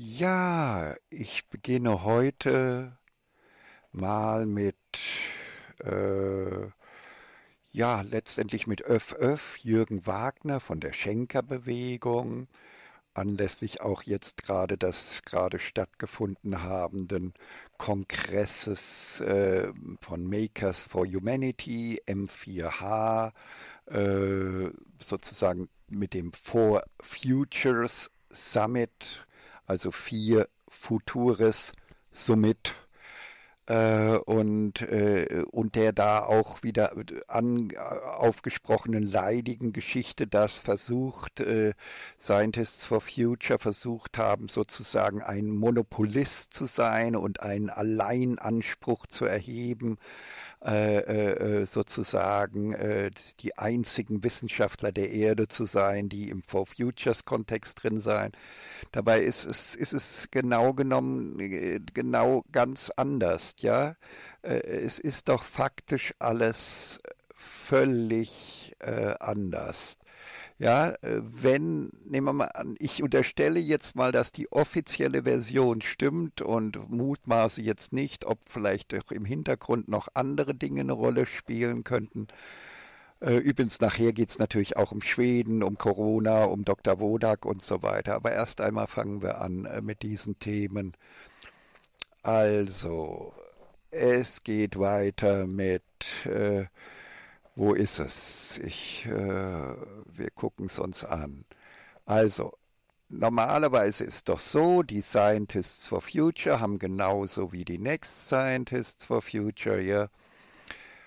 Ja, ich beginne heute mal mit, äh, ja, letztendlich mit Öff Öff, Jürgen Wagner von der Schenker-Bewegung, anlässlich auch jetzt gerade des gerade stattgefunden habenden Kongresses äh, von Makers for Humanity, M4H, äh, sozusagen mit dem For Futures Summit also vier Futures Summit äh, und, äh, und der da auch wieder an, aufgesprochenen leidigen Geschichte, dass versucht, äh, Scientists for Future versucht haben, sozusagen ein Monopolist zu sein und einen Alleinanspruch zu erheben äh, äh, äh, sozusagen äh, die einzigen Wissenschaftler der Erde zu sein, die im For Futures Kontext drin sein. Dabei ist es, ist es genau genommen äh, genau ganz anders, ja. Äh, es ist doch faktisch alles völlig anders. Ja, äh, wenn, nehmen wir mal an, ich unterstelle jetzt mal, dass die offizielle Version stimmt und mutmaße jetzt nicht, ob vielleicht auch im Hintergrund noch andere Dinge eine Rolle spielen könnten. Äh, übrigens, nachher geht es natürlich auch um Schweden, um Corona, um Dr. Wodak und so weiter. Aber erst einmal fangen wir an äh, mit diesen Themen. Also, es geht weiter mit äh, wo ist es? Ich, äh, wir gucken es uns an. Also, normalerweise ist doch so, die Scientists for Future haben genauso wie die Next Scientists for Future hier,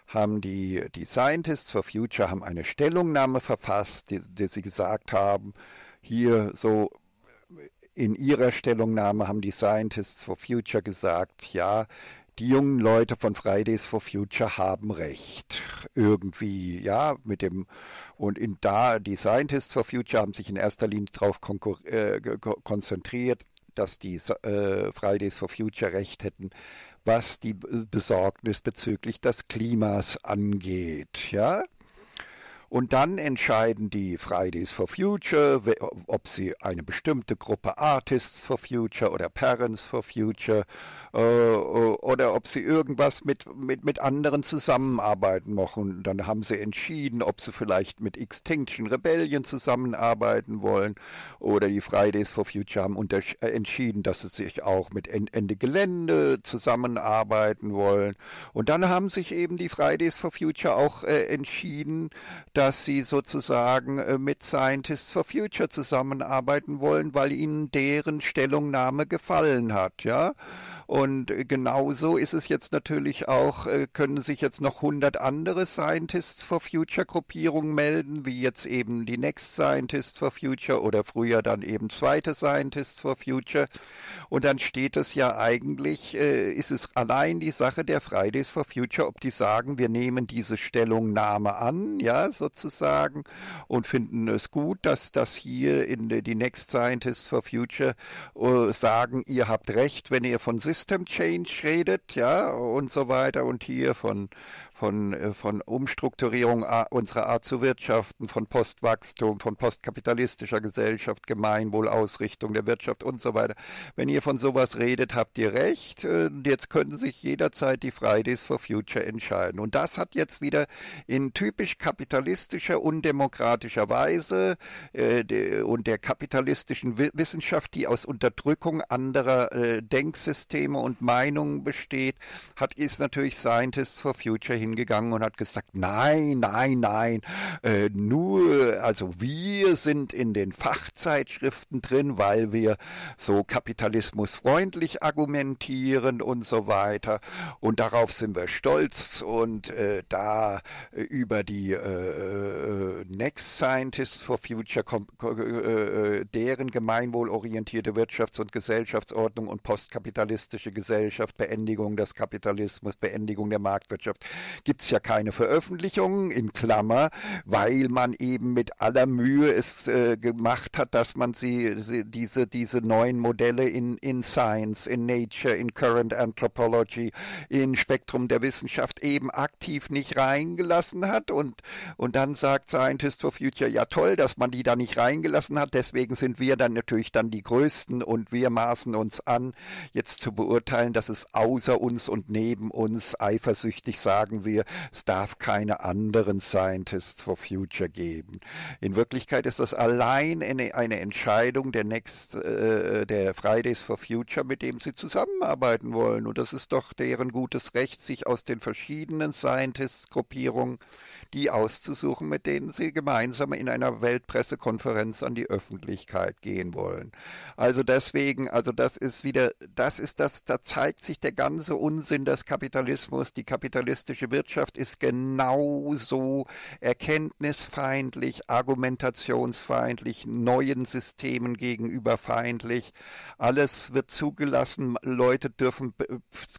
haben die, die Scientists for Future haben eine Stellungnahme verfasst, die, die sie gesagt haben, hier so in ihrer Stellungnahme haben die Scientists for Future gesagt, ja, die jungen Leute von Fridays for Future haben recht. Irgendwie, ja, mit dem, und in da, die Scientists for Future haben sich in erster Linie darauf äh, konzentriert, dass die äh, Fridays for Future recht hätten, was die Besorgnis bezüglich des Klimas angeht, ja. Und dann entscheiden die Fridays for Future, ob sie eine bestimmte Gruppe Artists for Future oder Parents for Future äh, oder ob sie irgendwas mit, mit, mit anderen zusammenarbeiten machen. Dann haben sie entschieden, ob sie vielleicht mit Extinction Rebellion zusammenarbeiten wollen oder die Fridays for Future haben äh, entschieden, dass sie sich auch mit Ende Gelände zusammenarbeiten wollen. Und dann haben sich eben die Fridays for Future auch äh, entschieden, dass dass sie sozusagen äh, mit Scientists for Future zusammenarbeiten wollen, weil ihnen deren Stellungnahme gefallen hat, ja. Und äh, genauso ist es jetzt natürlich auch, äh, können sich jetzt noch 100 andere Scientists for Future Gruppierungen melden, wie jetzt eben die Next Scientists for Future oder früher dann eben zweite Scientists for Future. Und dann steht es ja eigentlich, äh, ist es allein die Sache der Fridays for Future, ob die sagen, wir nehmen diese Stellungnahme an, ja, sozusagen, und finden es gut, dass das hier in die Next Scientists for Future sagen, ihr habt recht, wenn ihr von System System Change redet, ja, und so weiter und hier von, von, äh, von Umstrukturierung äh, unserer Art zu wirtschaften, von Postwachstum, von postkapitalistischer Gesellschaft, Gemeinwohlausrichtung der Wirtschaft und so weiter. Wenn ihr von sowas redet, habt ihr recht. Äh, jetzt können sich jederzeit die Fridays for Future entscheiden. Und das hat jetzt wieder in typisch kapitalistischer, undemokratischer Weise äh, und der kapitalistischen Wissenschaft, die aus Unterdrückung anderer äh, Denksysteme und Meinungen besteht, hat ist natürlich Scientists for Future hin hingegangen und hat gesagt, nein, nein, nein, äh, nur, also wir sind in den Fachzeitschriften drin, weil wir so kapitalismusfreundlich argumentieren und so weiter. Und darauf sind wir stolz und äh, da äh, über die äh, äh, Next Scientists for Future, äh, deren gemeinwohlorientierte Wirtschafts- und Gesellschaftsordnung und postkapitalistische Gesellschaft, Beendigung des Kapitalismus, Beendigung der Marktwirtschaft, gibt es ja keine Veröffentlichungen, in Klammer, weil man eben mit aller Mühe es äh, gemacht hat, dass man sie, sie, diese, diese neuen Modelle in, in Science, in Nature, in Current Anthropology, in Spektrum der Wissenschaft eben aktiv nicht reingelassen hat. Und, und dann sagt Scientist for Future, ja toll, dass man die da nicht reingelassen hat, deswegen sind wir dann natürlich dann die Größten und wir maßen uns an, jetzt zu beurteilen, dass es außer uns und neben uns eifersüchtig sagen will, wir, es darf keine anderen Scientists for Future geben. In Wirklichkeit ist das allein eine, eine Entscheidung der Next, äh, der Fridays for Future, mit dem sie zusammenarbeiten wollen. Und das ist doch deren gutes Recht, sich aus den verschiedenen Scientists-Gruppierungen die auszusuchen, mit denen sie gemeinsam in einer Weltpressekonferenz an die Öffentlichkeit gehen wollen. Also deswegen, also das ist wieder, das ist das, da zeigt sich der ganze Unsinn des Kapitalismus. Die kapitalistische Wirtschaft ist genauso erkenntnisfeindlich, argumentationsfeindlich, neuen Systemen gegenüber feindlich. Alles wird zugelassen, Leute dürfen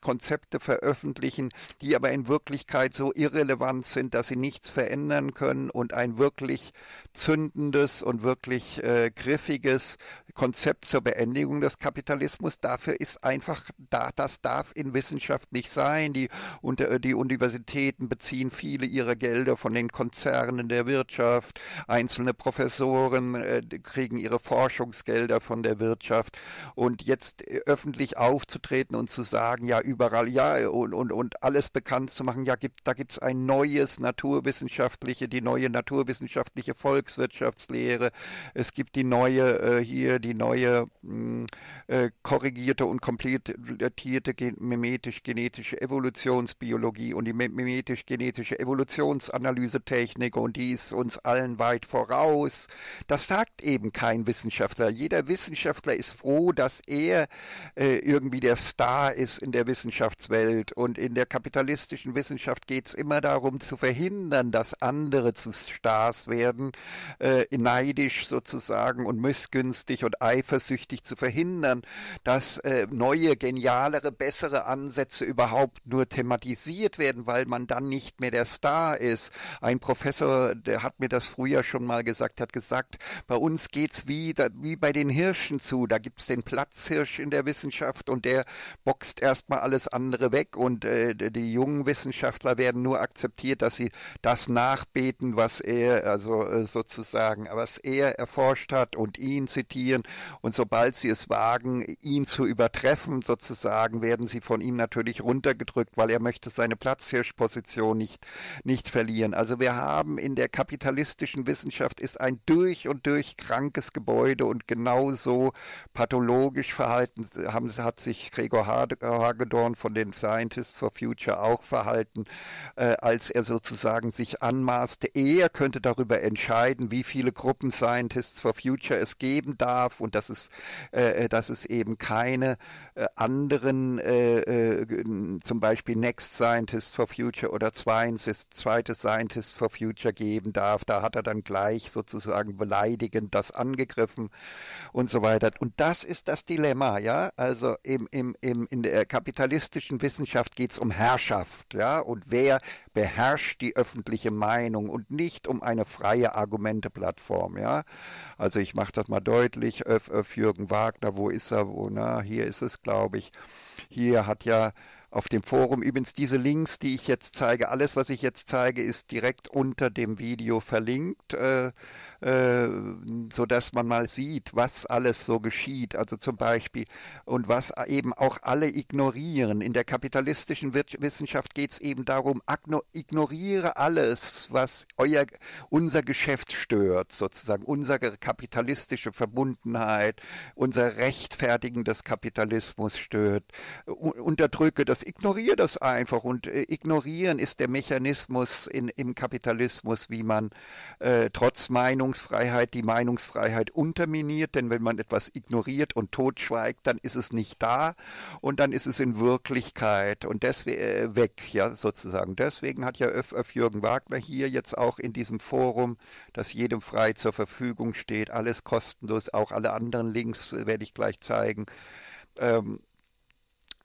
Konzepte veröffentlichen, die aber in Wirklichkeit so irrelevant sind, dass sie nicht nichts verändern können und ein wirklich zündendes und wirklich äh, griffiges Konzept zur Beendigung des Kapitalismus. Dafür ist einfach, da, das darf in Wissenschaft nicht sein. Die, und, äh, die Universitäten beziehen viele ihrer Gelder von den Konzernen der Wirtschaft. Einzelne Professoren äh, kriegen ihre Forschungsgelder von der Wirtschaft. Und jetzt äh, öffentlich aufzutreten und zu sagen, ja, überall, ja, und, und, und alles bekannt zu machen, ja, gibt, da gibt es ein neues naturwissenschaftliche, die neue naturwissenschaftliche Folge Volkswirtschaftslehre, es gibt die neue äh, hier, die neue mh, hm, äh, korrigierte und komplettierte mimetisch-genetische Evolutionsbiologie und die mimetisch-genetische Evolutionsanalysetechnik und die ist uns allen weit voraus. Das sagt eben kein Wissenschaftler. Jeder Wissenschaftler ist froh, dass er äh, irgendwie der Star ist in der Wissenschaftswelt und in der kapitalistischen Wissenschaft geht es immer darum zu verhindern, dass andere zu Stars werden äh, neidisch sozusagen und missgünstig und eifersüchtig zu verhindern, dass äh, neue, genialere, bessere Ansätze überhaupt nur thematisiert werden, weil man dann nicht mehr der Star ist. Ein Professor, der hat mir das früher schon mal gesagt, hat gesagt, bei uns geht's wie, wie bei den Hirschen zu. Da gibt es den Platzhirsch in der Wissenschaft und der boxt erstmal alles andere weg und äh, die jungen Wissenschaftler werden nur akzeptiert, dass sie das nachbeten, was er also äh, so sozusagen, was er erforscht hat und ihn zitieren. Und sobald sie es wagen, ihn zu übertreffen, sozusagen, werden sie von ihm natürlich runtergedrückt, weil er möchte seine Platzhirschposition nicht, nicht verlieren. Also wir haben in der kapitalistischen Wissenschaft ist ein durch und durch krankes Gebäude und genauso pathologisch verhalten haben, hat sich Gregor Hagedorn von den Scientists for Future auch verhalten, äh, als er sozusagen sich anmaßte, er könnte darüber entscheiden, entscheiden, wie viele Gruppen Scientists for Future es geben darf und dass es, äh, äh dass es eben keine äh, anderen, äh, äh zum Beispiel Next Scientist for Future oder zweites, zweites Scientist for Future geben darf. Da hat er dann gleich sozusagen beleidigend das angegriffen und so weiter. Und das ist das Dilemma, ja. Also im, im, im, in der kapitalistischen Wissenschaft geht es um Herrschaft, ja. Und wer beherrscht die öffentliche Meinung und nicht um eine freie Argumente-Plattform. Ja? Also ich mache das mal deutlich, öff, öff, Jürgen Wagner, wo ist er, wo, na, hier ist es, glaube ich. Hier hat ja auf dem Forum. Übrigens diese Links, die ich jetzt zeige, alles, was ich jetzt zeige, ist direkt unter dem Video verlinkt. Äh, äh, sodass man mal sieht, was alles so geschieht. Also zum Beispiel und was eben auch alle ignorieren. In der kapitalistischen Wissenschaft geht es eben darum, ignoriere alles, was euer, unser Geschäft stört, sozusagen unsere kapitalistische Verbundenheit, unser Rechtfertigen des Kapitalismus stört. Unterdrücke das, ignoriere das einfach. Und äh, ignorieren ist der Mechanismus in, im Kapitalismus, wie man äh, trotz Meinung Meinungsfreiheit die Meinungsfreiheit unterminiert, denn wenn man etwas ignoriert und totschweigt, dann ist es nicht da und dann ist es in Wirklichkeit und deswegen äh, weg, ja, sozusagen. Deswegen hat ja öff Jürgen Wagner hier jetzt auch in diesem Forum, das jedem frei zur Verfügung steht, alles kostenlos, auch alle anderen Links äh, werde ich gleich zeigen, ähm,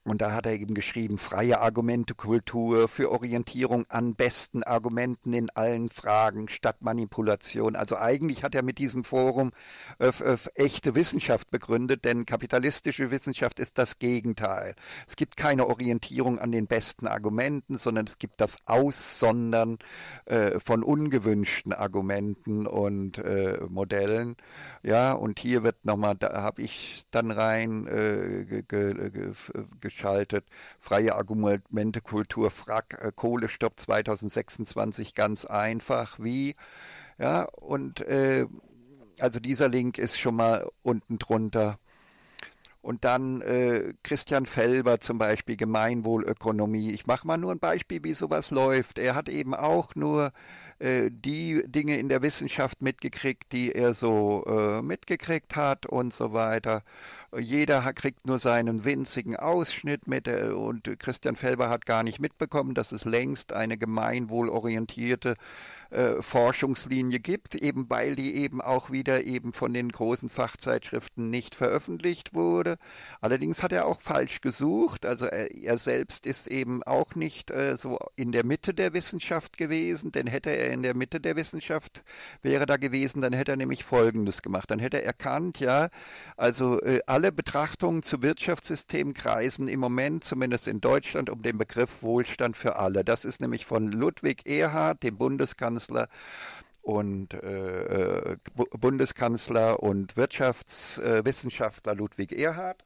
und da hat er eben geschrieben, freie Argumentekultur für Orientierung an besten Argumenten in allen Fragen statt Manipulation. Also eigentlich hat er mit diesem Forum äh, äh, echte Wissenschaft begründet, denn kapitalistische Wissenschaft ist das Gegenteil. Es gibt keine Orientierung an den besten Argumenten, sondern es gibt das Aussondern äh, von ungewünschten Argumenten und äh, Modellen. Ja, und hier wird nochmal, da habe ich dann rein äh, ge, ge, ge äh, durchhaltet, freie Argumentekultur, Frack, äh, Kohlestopp 2026 ganz einfach, wie, ja, und äh, also dieser Link ist schon mal unten drunter. Und dann äh, Christian Felber zum Beispiel, Gemeinwohlökonomie. Ich mache mal nur ein Beispiel, wie sowas läuft. Er hat eben auch nur äh, die Dinge in der Wissenschaft mitgekriegt, die er so äh, mitgekriegt hat und so weiter. Jeder kriegt nur seinen winzigen Ausschnitt mit äh, und Christian Felber hat gar nicht mitbekommen, dass es längst eine gemeinwohlorientierte äh, Forschungslinie gibt, eben weil die eben auch wieder eben von den großen Fachzeitschriften nicht veröffentlicht wurde. Allerdings hat er auch falsch gesucht, also er, äh, er selbst ist eben auch nicht äh, so in der Mitte der Wissenschaft gewesen, denn hätte er in der Mitte der Wissenschaft wäre da gewesen, dann hätte er nämlich Folgendes gemacht, dann hätte er erkannt, ja, also äh, alle Betrachtungen zu Wirtschaftssystemen kreisen im Moment, zumindest in Deutschland, um den Begriff Wohlstand für alle. Das ist nämlich von Ludwig Erhard, dem Bundeskanzler Bundeskanzler und äh, äh Bundeskanzler und Wirtschaftswissenschaftler Ludwig Erhard.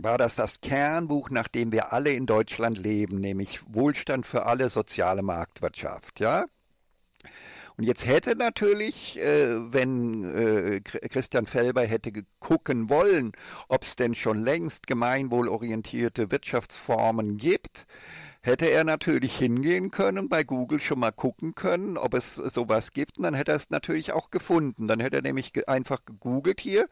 War das das Kernbuch, nach dem wir alle in Deutschland leben, nämlich Wohlstand für alle, soziale Marktwirtschaft, ja? Und jetzt hätte natürlich, äh, wenn äh, Christian Felber hätte gucken wollen, ob es denn schon längst gemeinwohlorientierte Wirtschaftsformen gibt, hätte er natürlich hingehen können, bei Google schon mal gucken können, ob es sowas gibt. Und dann hätte er es natürlich auch gefunden. Dann hätte er nämlich einfach gegoogelt hier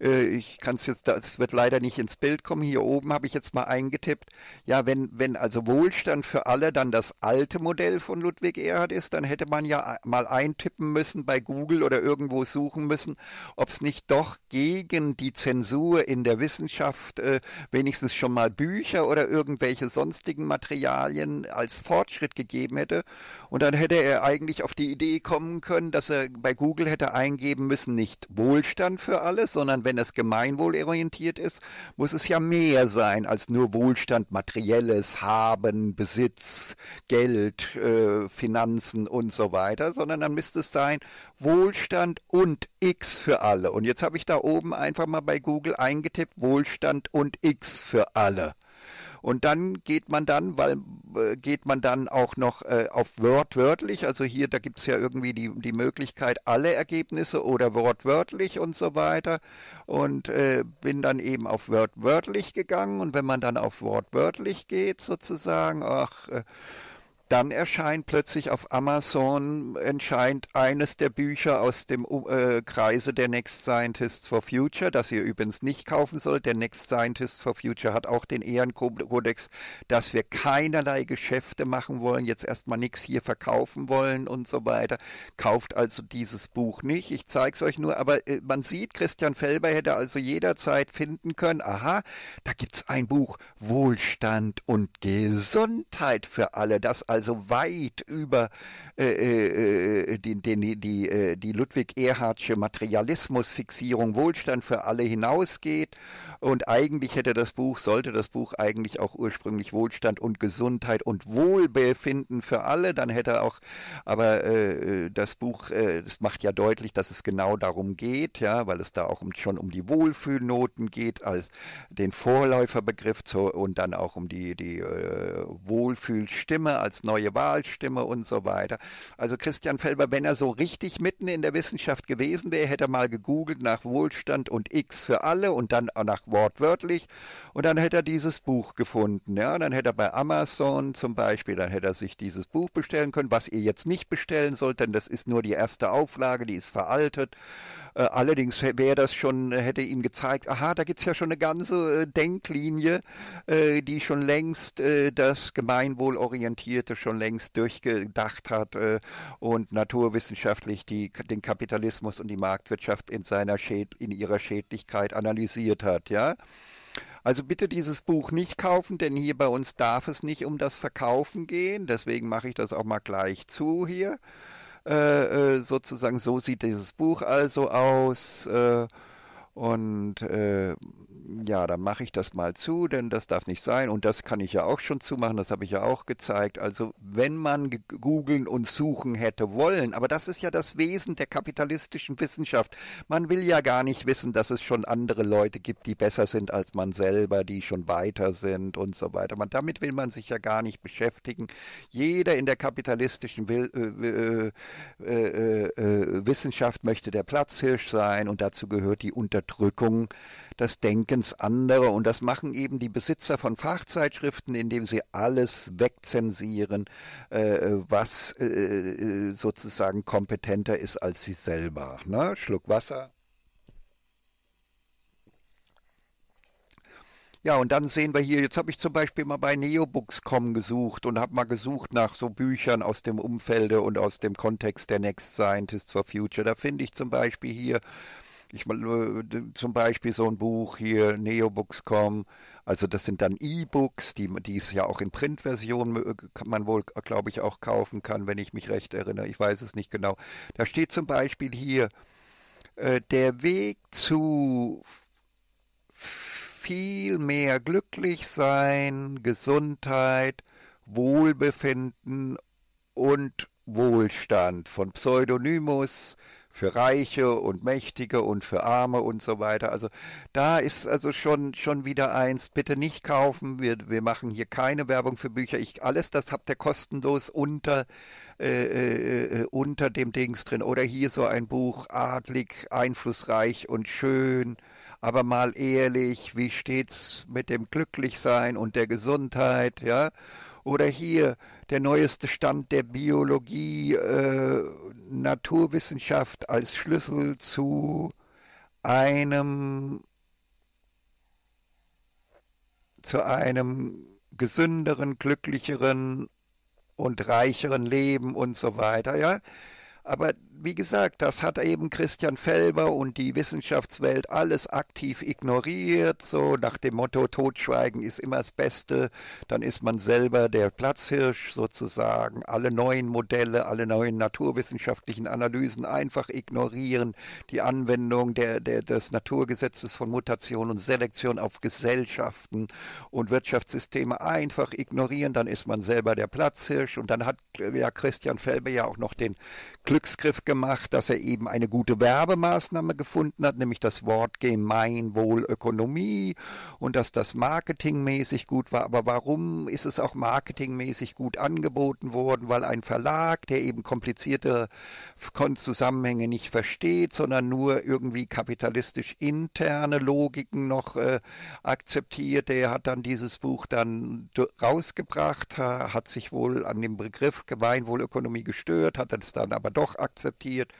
äh, ich kann es jetzt, das wird leider nicht ins Bild kommen, hier oben habe ich jetzt mal eingetippt, ja, wenn, wenn also Wohlstand für alle dann das alte Modell von Ludwig Erhard ist, dann hätte man ja äh, mal eintippen müssen bei Google oder irgendwo suchen müssen, ob es nicht doch gegen die Zensur in der Wissenschaft äh, wenigstens schon mal Bücher oder irgendwelche sonstigen Materialien als Fortschritt gegeben hätte. Und dann hätte er eigentlich auf die Idee kommen können, dass er bei Google hätte eingeben müssen, nicht Wohlstand für alle, sondern wenn wenn es gemeinwohlorientiert ist, muss es ja mehr sein als nur Wohlstand, materielles, Haben, Besitz, Geld, äh, Finanzen und so weiter, sondern dann müsste es sein Wohlstand und X für alle. Und jetzt habe ich da oben einfach mal bei Google eingetippt Wohlstand und X für alle. Und dann geht man dann, weil äh, geht man dann auch noch äh, auf wortwörtlich. Also hier, da gibt es ja irgendwie die, die Möglichkeit, alle Ergebnisse oder wortwörtlich und so weiter. Und äh, bin dann eben auf wortwörtlich gegangen. Und wenn man dann auf wortwörtlich geht, sozusagen, ach, Äh, dann erscheint plötzlich auf Amazon erscheint eines der Bücher aus dem äh, Kreise der Next Scientists for Future, das ihr übrigens nicht kaufen sollt. Der Next Scientists for Future hat auch den Ehrenkodex, dass wir keinerlei Geschäfte machen wollen, jetzt erstmal nichts hier verkaufen wollen und so weiter. Kauft also dieses Buch nicht. Ich zeige es euch nur, aber äh, man sieht, Christian Felber hätte also jederzeit finden können, aha, da gibt es ein Buch Wohlstand und Gesundheit für alle. Das also also weit über äh, äh, die, äh, die, die, äh, die Ludwig Erhardsche Materialismusfixierung Wohlstand für alle hinausgeht und eigentlich hätte das Buch, sollte das Buch eigentlich auch ursprünglich Wohlstand und Gesundheit und Wohlbefinden für alle, dann hätte auch, aber äh, äh, das Buch, äh, das macht ja deutlich, dass es genau darum geht, ja, weil es da auch um, schon um die Wohlfühlnoten geht, als den Vorläuferbegriff zu, und dann auch um die, die äh, Wohlfühlstimme als neue Wahlstimme und so weiter. Also Christian Felber, wenn er so richtig mitten in der Wissenschaft gewesen wäre, hätte er mal gegoogelt nach Wohlstand und X für alle und dann auch nach wortwörtlich. Und dann hätte er dieses Buch gefunden. Ja, dann hätte er bei Amazon zum Beispiel, dann hätte er sich dieses Buch bestellen können, was ihr jetzt nicht bestellen sollt, denn das ist nur die erste Auflage, die ist veraltet. Äh, allerdings wäre das schon, hätte ihm gezeigt, aha, da gibt es ja schon eine ganze äh, Denklinie, äh, die schon längst das Gemeinwohlorientierte schon längst durchgedacht hat und naturwissenschaftlich die, den Kapitalismus und die Marktwirtschaft in, seiner Schäd, in ihrer Schädlichkeit analysiert hat. Ja? ja. Also bitte dieses Buch nicht kaufen, denn hier bei uns darf es nicht um das Verkaufen gehen. Deswegen mache ich das auch mal gleich zu hier. Äh, äh sozusagen, so sieht dieses Buch also aus. Äh, und äh, ja, dann mache ich das mal zu, denn das darf nicht sein. Und das kann ich ja auch schon zumachen, das habe ich ja auch gezeigt. Also wenn man googeln und suchen hätte wollen, aber das ist ja das Wesen der kapitalistischen Wissenschaft. Man will ja gar nicht wissen, dass es schon andere Leute gibt, die besser sind als man selber, die schon weiter sind und so weiter. Man, damit will man sich ja gar nicht beschäftigen. Jeder in der kapitalistischen will, äh äh, äh, äh, Wissenschaft möchte der Platzhirsch sein und dazu gehört die Unterschied Unterdrückung des Denkens anderer. Und das machen eben die Besitzer von Fachzeitschriften, indem sie alles wegzensieren, äh, was äh, äh sozusagen kompetenter ist als sie selber. Ne? Schluck Wasser. Ja, und dann sehen wir hier, jetzt habe ich zum Beispiel mal bei neobooks.com gesucht und habe mal gesucht nach so Büchern aus dem Umfelde und aus dem Kontext der Next Scientists for Future. Da finde ich zum Beispiel hier ich mal äh, zum Beispiel so ein Buch hier, Neobooks.com, also das sind dann E-Books, die, die es ja auch in Printversion äh, man wohl, äh, glaube ich, auch kaufen kann, wenn ich mich recht erinnere. Ich weiß es nicht genau. Da steht zum Beispiel hier, äh, der Weg zu viel mehr glücklich sein, Gesundheit, Wohlbefinden und Wohlstand von Pseudonymus für Reiche und Mächtige und für Arme und so weiter. Also da ist also schon, schon wieder eins, bitte nicht kaufen. Wir, wir machen hier keine Werbung für Bücher. Ich, alles das habt ihr kostenlos unter, äh, äh, äh unter dem Dings drin. Oder hier so ein Buch, adlig, einflussreich und schön. Aber mal ehrlich, wie steht's mit dem Glücklichsein und der Gesundheit, ja? Oder hier der neueste Stand der Biologie, äh, Naturwissenschaft als Schlüssel zu einem zu einem gesünderen, glücklicheren und reicheren Leben und so weiter, ja. Aber wie gesagt, das hat eben Christian Felber und die Wissenschaftswelt alles aktiv ignoriert, so nach dem Motto Totschweigen ist immer das Beste, dann ist man selber der Platzhirsch sozusagen, alle neuen Modelle, alle neuen naturwissenschaftlichen Analysen einfach ignorieren, die Anwendung der, der, des Naturgesetzes von Mutation und Selektion auf Gesellschaften und Wirtschaftssysteme einfach ignorieren, dann ist man selber der Platzhirsch und dann hat äh, ja Christian Felber ja auch noch den Glücksgriff gemacht, dass er eben eine gute Werbemaßnahme gefunden hat, nämlich das Wort Gemeinwohlökonomie und dass das marketingmäßig gut war. Aber warum ist es auch marketingmäßig gut angeboten worden? Weil ein Verlag, der eben komplizierte Zusammenhänge nicht versteht, sondern nur irgendwie kapitalistisch interne Logiken noch äh, akzeptiert, der hat dann dieses Buch dann rausgebracht, hat sich wohl an dem Begriff Gemeinwohlökonomie gestört, hat es dann aber doch akzeptiert akzeptiert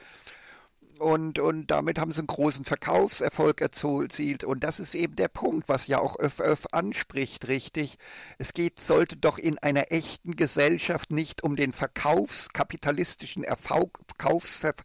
und, und damit haben sie einen großen Verkaufserfolg erzielt. Und das ist eben der Punkt, was ja auch öff, öff anspricht, richtig. Es geht, sollte doch in einer echten Gesellschaft nicht um den verkaufskapitalistischen Verkaufserfolg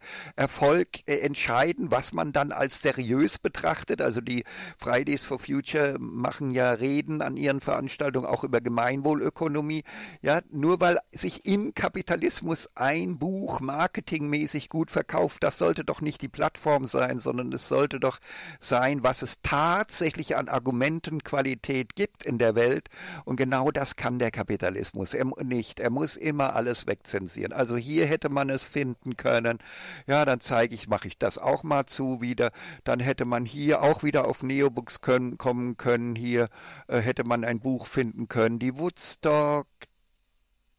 äh, entscheiden, was man dann als seriös betrachtet. Also die Fridays for Future machen ja Reden an ihren Veranstaltungen auch über Gemeinwohlökonomie. Ja, nur weil sich im Kapitalismus ein Buch marketingmäßig gut verkauft, das sollte doch nicht die Plattform sein, sondern es sollte doch sein, was es tatsächlich an Argumentenqualität gibt in der Welt. Und genau das kann der Kapitalismus er, nicht. Er muss immer alles wegzensieren. Also hier hätte man es finden können. Ja, dann zeige ich, mache ich das auch mal zu wieder. Dann hätte man hier auch wieder auf Neobooks können, kommen können. Hier äh, hätte man ein Buch finden können. Die Woodstock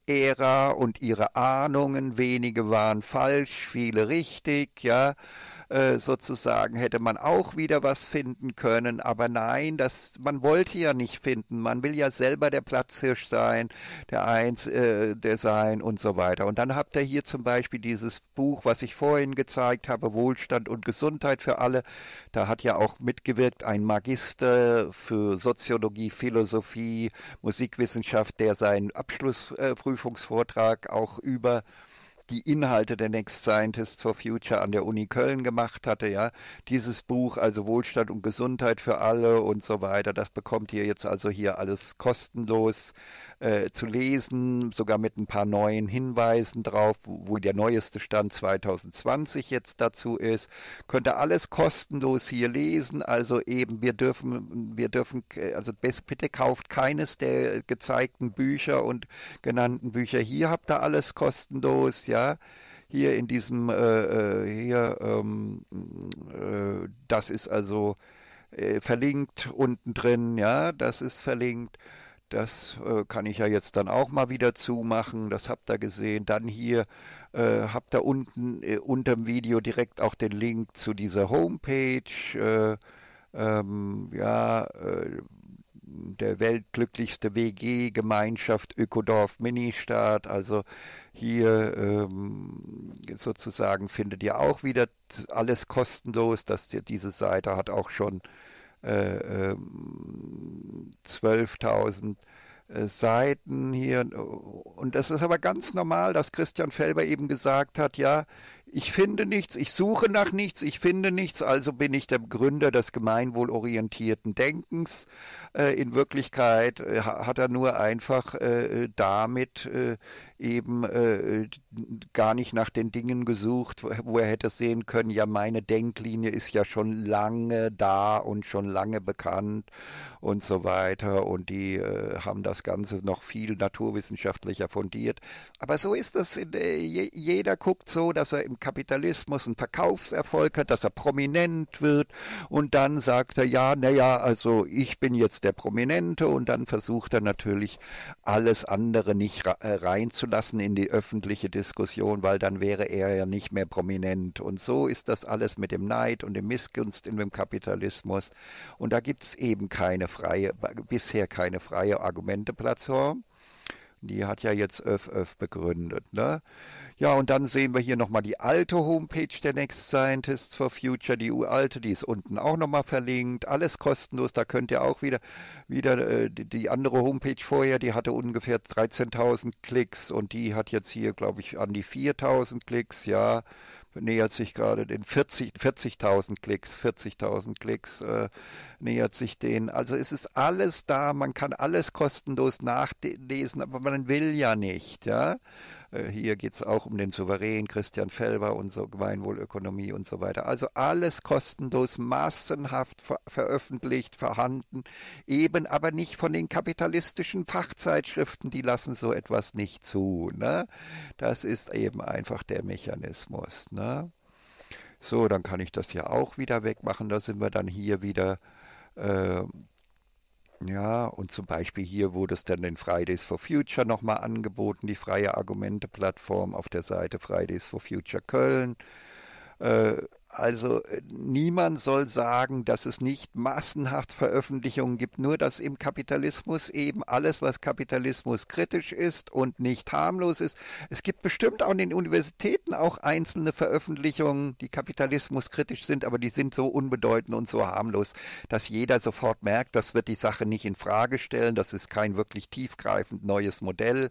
Ära und ihre Ahnungen, wenige waren falsch, viele richtig, ja. Äh, sozusagen hätte man auch wieder was finden können. Aber nein, das, man wollte ja nicht finden. Man will ja selber der Platzhirsch sein, der Eins, äh, der sein und so weiter. Und dann habt ihr hier zum Beispiel dieses Buch, was ich vorhin gezeigt habe, Wohlstand und Gesundheit für alle. Da hat ja auch mitgewirkt ein Magister für Soziologie, Philosophie, Musikwissenschaft, der seinen Abschlussprüfungsvortrag äh, auch über die Inhalte der Next Scientist for Future an der Uni Köln gemacht hatte, ja. Dieses Buch, also Wohlstand und Gesundheit für alle und so weiter, das bekommt ihr jetzt also hier alles kostenlos. Äh, zu lesen, sogar mit ein paar neuen Hinweisen drauf, wo, wo der neueste Stand 2020 jetzt dazu ist. Könnt ihr alles kostenlos hier lesen. Also eben, wir dürfen, wir dürfen, also bitte kauft keines der gezeigten Bücher und genannten Bücher. Hier habt ihr alles kostenlos, ja hier in diesem äh, äh hier ähm, äh, das ist also äh, verlinkt unten drin ja das ist verlinkt das äh, kann ich ja jetzt dann auch mal wieder zumachen. Das habt ihr gesehen. Dann hier äh, habt ihr unten äh, dem Video direkt auch den Link zu dieser Homepage. Äh, ähm, ja, äh, der weltglücklichste WG-Gemeinschaft Ökodorf Ministaat. Also hier ähm, sozusagen findet ihr auch wieder alles kostenlos. Das, diese Seite hat auch schon 12.000 äh, ähm, äh, Seiten hier. Und das ist aber ganz normal, dass Christian Felber eben gesagt hat, ja, ich finde nichts, ich suche nach nichts, ich finde nichts, also bin ich der Gründer des gemeinwohlorientierten Denkens. Äh, in Wirklichkeit äh, hat er nur einfach äh, damit äh, eben äh, gar nicht nach den Dingen gesucht, wo er hätte sehen können, ja, meine Denklinie ist ja schon lange da und schon lange bekannt und so weiter. Und die äh, haben das Ganze noch viel naturwissenschaftlicher fundiert. Aber so ist das. jeder guckt so, dass er im Kapitalismus einen Verkaufserfolg hat, dass er prominent wird und dann sagt er, ja, naja, also ich bin jetzt der Prominente und dann versucht er natürlich alles andere nicht äh, reinzulassen in die öffentliche Diskussion, weil dann wäre er ja nicht mehr prominent. Und so ist das alles mit dem Neid und dem Missgunst in dem Kapitalismus. Und da gibt es eben keine freie, bisher keine freie Argumenteplattform. Die hat ja jetzt öff öff begründet. Ne? Ja, und dann sehen wir hier nochmal die alte Homepage der Next Scientists for Future, die alte, die ist unten auch nochmal verlinkt. Alles kostenlos, da könnt ihr auch wieder, wieder äh, die andere Homepage vorher, die hatte ungefähr 13.000 Klicks und die hat jetzt hier, glaube ich, an die 4.000 Klicks, ja nähert sich gerade den 40 40.000 Klicks, 40.000 Klicks äh, nähert sich den. Also es ist alles da, man kann alles kostenlos nachlesen, aber man will ja nicht, ja. Äh, hier geht es auch um den Souverän, Christian Felber und so Gemeinwohlökonomie und so weiter. Also alles kostenlos, massenhaft ver veröffentlicht, vorhanden, eben aber nicht von den kapitalistischen Fachzeitschriften, die lassen so etwas nicht zu. Ne? Das ist eben einfach der Mechanismus. Ne? So, dann kann ich das ja auch wieder wegmachen. Da sind wir dann hier wieder. Äh, ja, und zum Beispiel hier wurde es dann den Fridays for Future nochmal angeboten, die freie Argumente-Plattform auf der Seite Fridays for Future Köln. Äh, also äh, niemand soll sagen, dass es nicht massenhaft Veröffentlichungen gibt, nur dass im Kapitalismus eben alles, was Kapitalismus kritisch ist und nicht harmlos ist. Es gibt bestimmt auch in den Universitäten auch einzelne Veröffentlichungen, die Kapitalismus kritisch sind, aber die sind so unbedeutend und so harmlos, dass jeder sofort merkt, das wird die Sache nicht in Frage stellen, das ist kein wirklich tiefgreifend neues Modell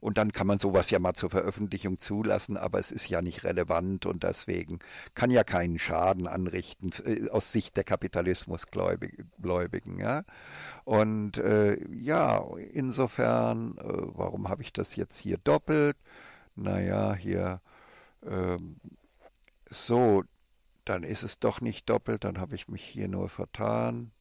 und dann kann man sowas ja mal zur Veröffentlichung zulassen, aber es ist ja nicht relevant und deswegen kann ja kein keinen Schaden anrichten äh, aus Sicht der Kapitalismusgläubigen. Ja? Und äh, ja, insofern, äh, warum habe ich das jetzt hier doppelt? Naja, hier ähm, so, dann ist es doch nicht doppelt, dann habe ich mich hier nur vertan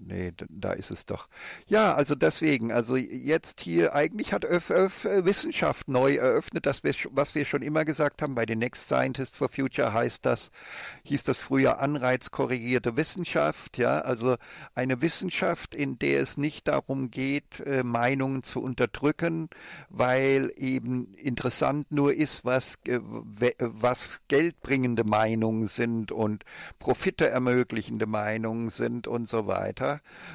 nee, da ist es doch. Ja, also deswegen, also jetzt hier, eigentlich hat Öff, Öff äh, Wissenschaft neu eröffnet, das wir, was wir schon immer gesagt haben, bei den Next Scientists for Future heißt das, hieß das früher anreizkorrigierte Wissenschaft, ja, also eine Wissenschaft, in der es nicht darum geht, äh, Meinungen zu unterdrücken, weil eben interessant nur ist, was, was geldbringende Meinungen sind und Profite ermöglichende Meinungen sind und so weiter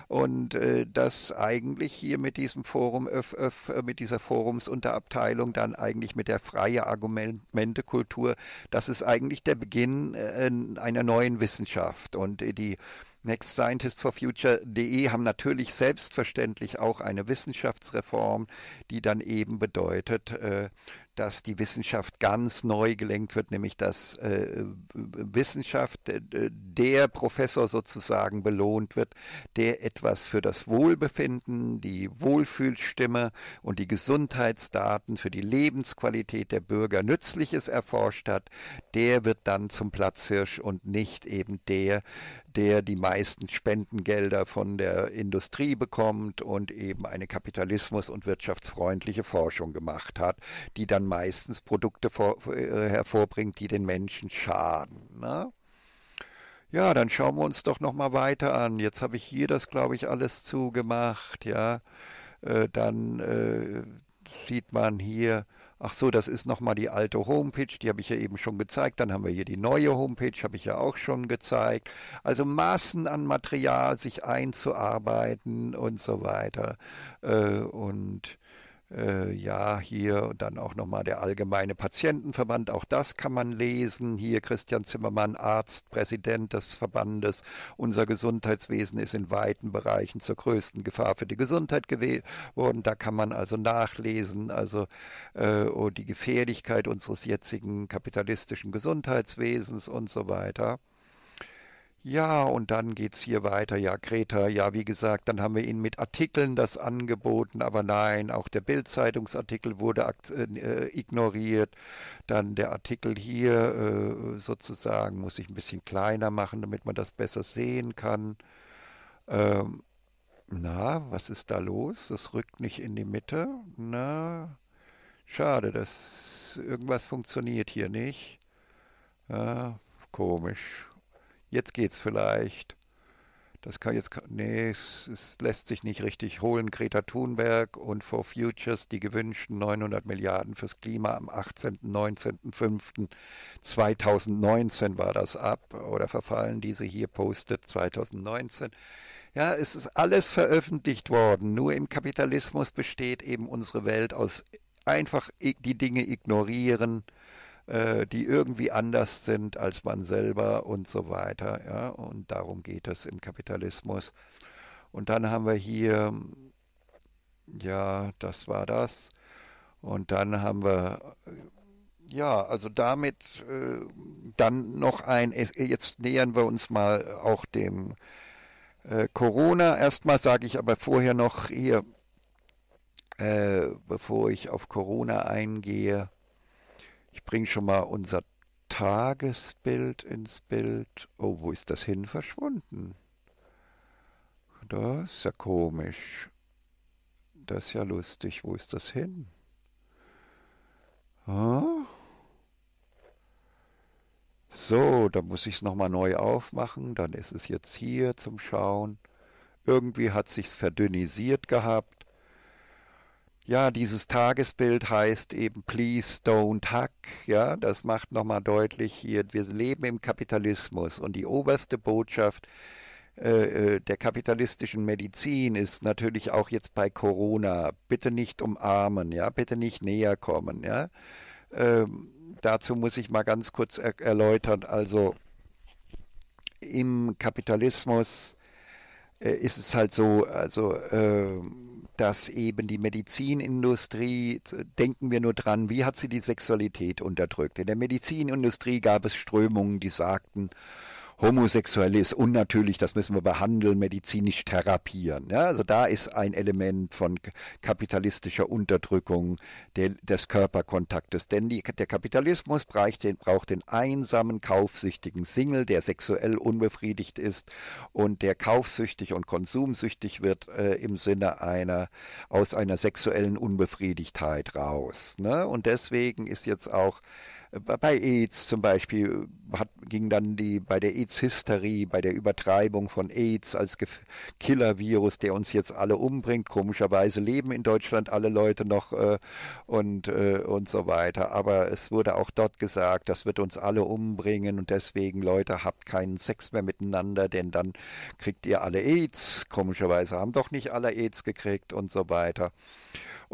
und äh, dass eigentlich hier mit diesem Forum öff, öff, äh, mit dieser Forumsunterabteilung dann eigentlich mit der freie Argumentekultur, das ist eigentlich der Beginn äh, einer neuen Wissenschaft und äh, die NextScientistForFuture.de haben natürlich selbstverständlich auch eine Wissenschaftsreform, die dann eben bedeutet, äh, dass die Wissenschaft ganz neu gelenkt wird, nämlich dass äh, Wissenschaft äh, der Professor sozusagen belohnt wird, der etwas für das Wohlbefinden, die Wohlfühlstimme und die Gesundheitsdaten für die Lebensqualität der Bürger Nützliches erforscht hat, der wird dann zum Platzhirsch und nicht eben der, der die meisten Spendengelder von der Industrie bekommt und eben eine kapitalismus- und wirtschaftsfreundliche Forschung gemacht hat, die dann meistens Produkte vor, äh, hervorbringt, die den Menschen schaden. Ne? Ja, dann schauen wir uns doch nochmal weiter an. Jetzt habe ich hier das, glaube ich, alles zugemacht. Ja, äh, dann äh, sieht man hier Ach so, das ist nochmal die alte Homepage, die habe ich ja eben schon gezeigt. Dann haben wir hier die neue Homepage, habe ich ja auch schon gezeigt. Also Massen an Material, sich einzuarbeiten und so weiter. Äh, und äh, ja, hier dann auch nochmal der Allgemeine Patientenverband, auch das kann man lesen. Hier Christian Zimmermann, Arzt, Präsident des Verbandes. Unser Gesundheitswesen ist in weiten Bereichen zur größten Gefahr für die Gesundheit geworden. Da kann man also nachlesen, also äh, oh, die Gefährlichkeit unseres jetzigen kapitalistischen Gesundheitswesens und so weiter. Ja, und dann geht's hier weiter. Ja, Greta, ja, wie gesagt, dann haben wir Ihnen mit Artikeln das angeboten, aber nein, auch der Bild-Zeitungsartikel wurde äh, äh, ignoriert. Dann der Artikel hier äh, sozusagen muss ich ein bisschen kleiner machen, damit man das besser sehen kann. Ähm, na, was ist da los? Das rückt nicht in die Mitte. Na, schade, dass irgendwas funktioniert hier nicht. Äh, komisch jetzt geht's vielleicht. Das kann jetzt, nee, es, es, lässt sich nicht richtig holen. Greta Thunberg und For Futures die gewünschten 900 Milliarden fürs Klima am 18., 19., 5. 2019 war das ab oder verfallen diese hier postet 2019. Ja, es ist alles veröffentlicht worden. Nur im Kapitalismus besteht eben unsere Welt aus einfach die Dinge ignorieren, äh, die irgendwie anders sind als man selber und so weiter. Ja? Und darum geht es im Kapitalismus. Und dann haben wir hier, ja, das war das. Und dann haben wir ja, also damit äh, dann noch ein, jetzt nähern wir uns mal auch dem äh, Corona. Erstmal sage ich aber vorher noch hier, äh, bevor ich auf Corona eingehe, ich bringe schon mal unser Tagesbild ins Bild. Oh, wo ist das hin verschwunden? Das ist ja komisch. Das ist ja lustig. Wo ist das hin? Huh? Ah. So, da muss ich es nochmal neu aufmachen. Dann ist es jetzt hier zum Schauen. Irgendwie hat sich's verdünnisiert gehabt ja, dieses Tagesbild heißt eben please don't hack, ja, das macht nochmal deutlich hier, wir leben im Kapitalismus und die oberste Botschaft äh, äh, der kapitalistischen Medizin ist natürlich auch jetzt bei Corona, bitte nicht umarmen, ja, bitte nicht näher kommen, ja. Ähm, dazu muss ich mal ganz kurz er erläutern, also im Kapitalismus äh, ist es halt so, also äh, dass eben die Medizinindustrie, äh, denken wir nur dran, wie hat sie die Sexualität unterdrückt? In der Medizinindustrie gab es Strömungen, die sagten, Homosexuelle ist unnatürlich, das müssen wir behandeln, medizinisch therapieren. Ja, also da ist ein Element von kapitalistischer Unterdrückung der, des Körperkontaktes. Denn die, der Kapitalismus braucht den, braucht den einsamen, kaufsüchtigen Single, der sexuell unbefriedigt ist und der kaufsüchtig und konsumsüchtig wird äh, im Sinne einer aus einer sexuellen Unbefriedigtheit raus. Ne? Und deswegen ist jetzt auch bei AIDS zum Beispiel äh, hat, ging dann die, bei der AIDS-Hysterie, bei der Übertreibung von AIDS als Killer-Virus, der uns jetzt alle umbringt, komischerweise leben in Deutschland alle Leute noch äh, und, äh, und so weiter. Aber es wurde auch dort gesagt, das wird uns alle umbringen und deswegen, Leute, habt keinen Sex mehr miteinander, denn dann kriegt ihr alle AIDS. Komischerweise haben doch nicht alle AIDS gekriegt und so weiter.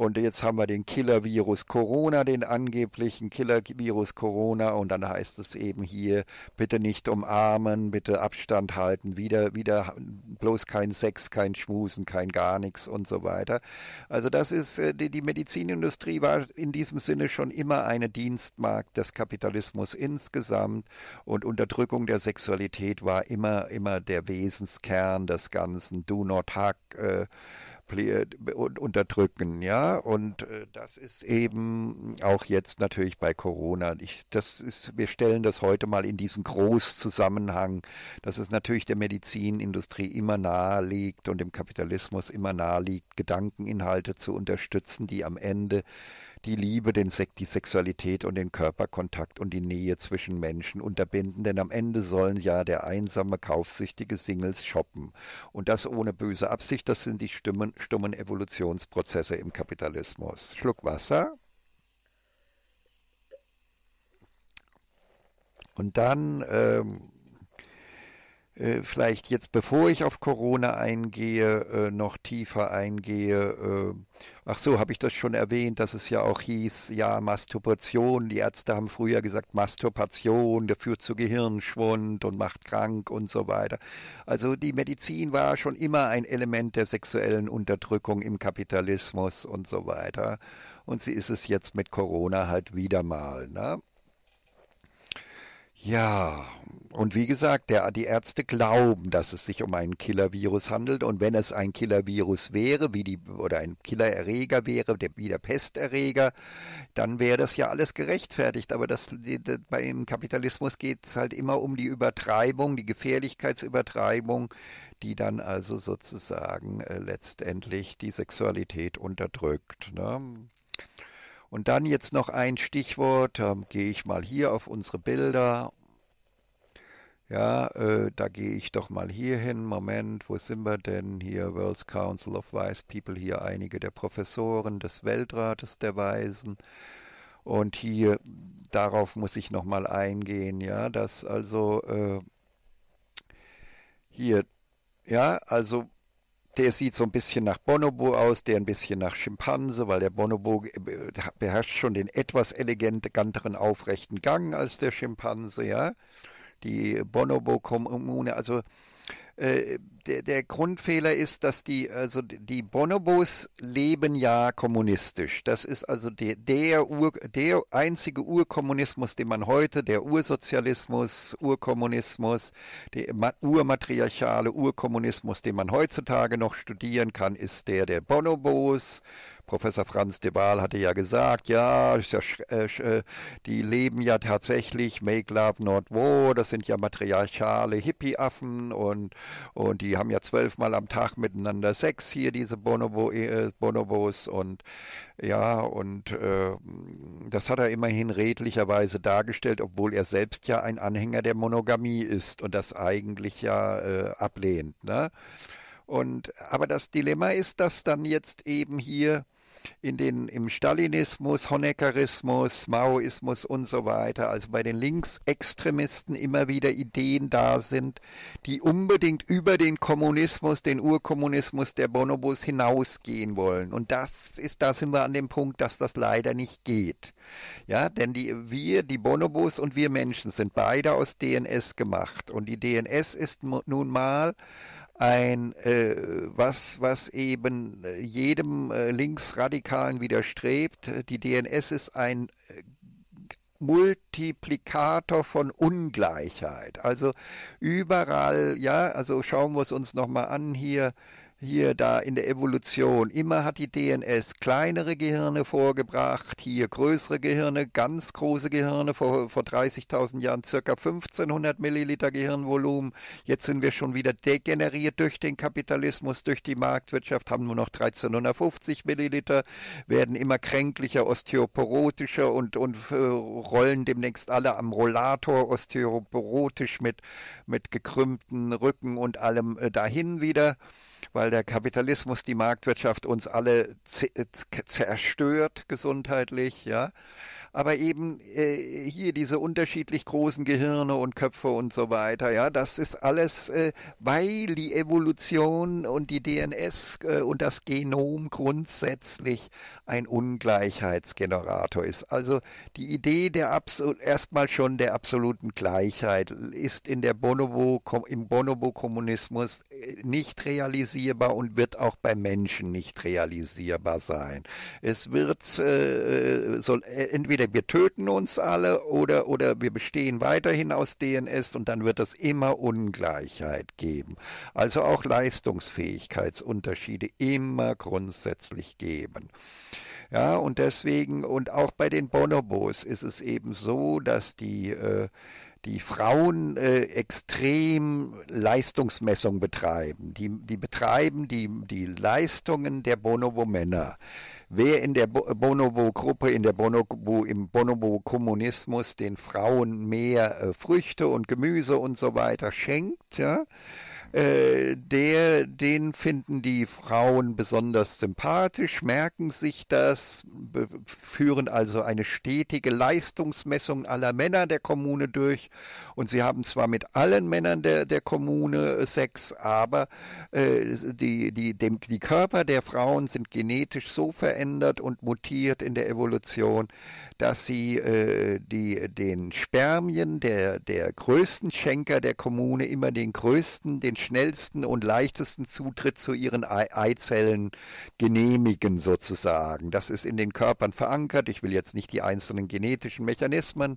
Und jetzt haben wir den Killer-Virus Corona, den angeblichen Killer-Virus Corona. Und dann heißt es eben hier, bitte nicht umarmen, bitte Abstand halten, wieder, wieder, bloß kein Sex, kein Schmusen, kein gar nichts und so weiter. Also das ist, äh, die, die Medizinindustrie war in diesem Sinne schon immer eine Dienstmarkt des Kapitalismus insgesamt. Und Unterdrückung der Sexualität war immer, immer der Wesenskern des Ganzen. Do not hug. Äh, unterdrücken, ja. Und äh, das ist eben auch jetzt natürlich bei Corona. Ich, das ist, wir stellen das heute mal in diesen Großzusammenhang, dass es natürlich der Medizinindustrie immer nahe liegt und dem Kapitalismus immer nahe liegt, Gedankeninhalte zu unterstützen, die am Ende die Liebe, den Sek die Sexualität und den Körperkontakt und die Nähe zwischen Menschen unterbinden, denn am Ende sollen ja der einsame, kaufsüchtige Singles shoppen. Und das ohne böse Absicht, das sind die stummen, stummen Evolutionsprozesse im Kapitalismus. Schluck Wasser. Und dann ähm, äh, vielleicht jetzt, bevor ich auf Corona eingehe, äh, noch tiefer eingehe, äh, Ach so, habe ich das schon erwähnt, dass es ja auch hieß, ja, Masturbation. Die Ärzte haben früher gesagt, Masturbation, der führt zu Gehirnschwund und macht krank und so weiter. Also die Medizin war schon immer ein Element der sexuellen Unterdrückung im Kapitalismus und so weiter. Und sie ist es jetzt mit Corona halt wieder mal. Ne? Ja, und wie gesagt, der, die Ärzte glauben, dass es sich um einen Killer-Virus handelt. Und wenn es ein Killer-Virus wäre, wie die, oder ein Killer-Erreger wäre, der, wie der Pesterreger, dann wäre das ja alles gerechtfertigt. Aber das, das beim Kapitalismus geht es halt immer um die Übertreibung, die Gefährlichkeitsübertreibung, die dann also sozusagen äh, letztendlich die Sexualität unterdrückt. Ne? Und dann jetzt noch ein Stichwort, ähm, gehe ich mal hier auf unsere Bilder. Ja, äh, da gehe ich doch mal hier hin. Moment, wo sind wir denn? Hier World Council of Wise People, hier einige der Professoren des Weltrates der Weisen. Und hier, darauf muss ich nochmal eingehen, ja, dass also äh, hier, ja, also der sieht so ein bisschen nach Bonobo aus, der ein bisschen nach Schimpanse, weil der Bonobo äh, beherrscht schon den etwas eleganteren aufrechten Gang als der Schimpanse, ja. Die Bonobo-Kommune, also äh, der, der, Grundfehler ist, dass die, also die Bonobos leben ja kommunistisch. Das ist also der, der, Ur, der einzige Urkommunismus, den man heute, der Ursozialismus, Urkommunismus, der urmatriarchale Urkommunismus, den man heutzutage noch studieren kann, ist der der Bonobos Professor Franz de Waal hatte ja gesagt, ja, äh, äh, die leben ja tatsächlich Make Love Not War, das sind ja matriarchale Hippie-Affen und, und die haben ja zwölfmal am Tag miteinander Sex hier, diese Bonobo, äh, Bonobos und ja, und äh, das hat er immerhin redlicherweise dargestellt, obwohl er selbst ja ein Anhänger der Monogamie ist und das eigentlich ja äh, ablehnt. Ne? Und aber das Dilemma ist, dass dann jetzt eben hier in den, im Stalinismus, Honeckerismus, Maoismus und so weiter, also bei den Linksextremisten immer wieder Ideen da sind, die unbedingt über den Kommunismus, den Urkommunismus der Bonobos hinausgehen wollen. Und das ist, da sind wir an dem Punkt, dass das leider nicht geht. Ja, denn die, wir, die Bonobos und wir Menschen sind beide aus DNS gemacht. Und die DNS ist nun mal ein äh, was, was eben äh, jedem äh, Linksradikalen widerstrebt. Die DNS ist ein äh, Multiplikator von Ungleichheit. Also überall, ja, also schauen wir es uns nochmal an hier, hier da in der Evolution. Immer hat die DNS kleinere Gehirne vorgebracht, hier größere Gehirne, ganz große Gehirne, vor, vor 30.000 Jahren circa 1500 Milliliter Gehirnvolumen. Jetzt sind wir schon wieder degeneriert durch den Kapitalismus, durch die Marktwirtschaft, haben nur noch 1350 Milliliter, werden immer kränklicher, osteoporotischer und, und äh, rollen demnächst alle am Rollator osteoporotisch mit, mit gekrümmten Rücken und allem äh, dahin wieder weil der Kapitalismus, die Marktwirtschaft uns alle zerstört gesundheitlich, ja aber eben äh, hier diese unterschiedlich großen Gehirne und Köpfe und so weiter, ja, das ist alles, äh, weil die Evolution und die DNS äh, und das Genom grundsätzlich ein Ungleichheitsgenerator ist. Also die Idee der erstmal schon der absoluten Gleichheit ist in der Bonobo, im Bonobo-Kommunismus äh, nicht realisierbar und wird auch bei Menschen nicht realisierbar sein. Es wird äh, äh soll äh, entweder entweder wir töten uns alle oder, oder wir bestehen weiterhin aus DNS und dann wird es immer Ungleichheit geben. Also auch Leistungsfähigkeitsunterschiede immer grundsätzlich geben. Ja, und deswegen, und auch bei den Bonobos ist es eben so, dass die äh, die Frauen äh, extrem Leistungsmessung betreiben. Die, die betreiben die, die Leistungen der Bonobo-Männer. Wer in der äh, Bonobo-Gruppe, in der Bonobo, im Bonobo-Kommunismus den Frauen mehr äh, Früchte und Gemüse und so weiter schenkt, ja, äh, der, den finden die Frauen besonders sympathisch, merken sich das, führen also eine stetige Leistungsmessung aller Männer der Kommune durch. Und sie haben zwar mit allen Männern der, der Kommune äh, Sex, aber äh, die, die, dem, die Körper der Frauen sind genetisch so verändert und mutiert in der Evolution, dass sie äh, die, den Spermien der, der größten Schenker der Kommune immer den größten, den schnellsten und leichtesten Zutritt zu ihren Eizellen genehmigen sozusagen. Das ist in den Körpern verankert. Ich will jetzt nicht die einzelnen genetischen Mechanismen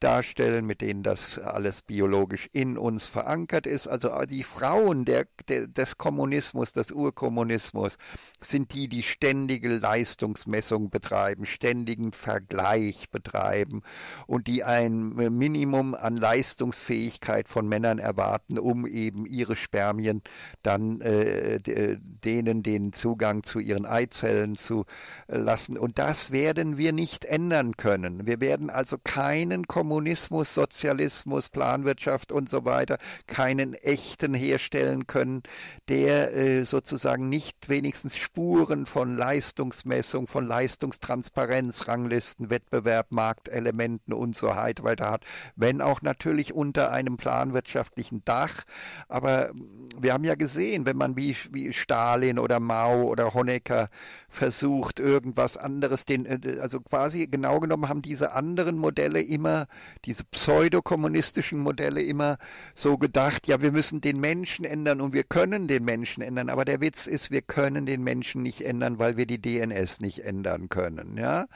darstellen, mit denen das alles biologisch in uns verankert ist. Also äh, die Frauen der, der, des Kommunismus, des Urkommunismus, sind die, die ständige Leistungsmessung betreiben, ständigen Vergleich betreiben und die ein Minimum an Leistungsfähigkeit von Männern erwarten, um eben ihre Spermien dann äh, äh denen den Zugang zu ihren Eizellen zu äh, lassen. Und das werden wir nicht ändern können. Wir werden also keinen Kommunismus Kommunismus, Sozialismus, Planwirtschaft und so weiter keinen echten herstellen können, der äh, sozusagen nicht wenigstens Spuren von Leistungsmessung, von Leistungstransparenz, Ranglisten, Wettbewerb, Marktelementen und so weiter hat. Wenn auch natürlich unter einem planwirtschaftlichen Dach. Aber mm, wir haben ja gesehen, wenn man wie, wie Stalin oder Mao oder Honecker versucht, irgendwas anderes, den, äh, also quasi genau genommen haben diese anderen Modelle immer diese pseudokommunistischen Modelle immer so gedacht, ja, wir müssen den Menschen ändern und wir können den Menschen ändern. Aber der Witz ist, wir können den Menschen nicht ändern, weil wir die DNS nicht ändern können. Ja?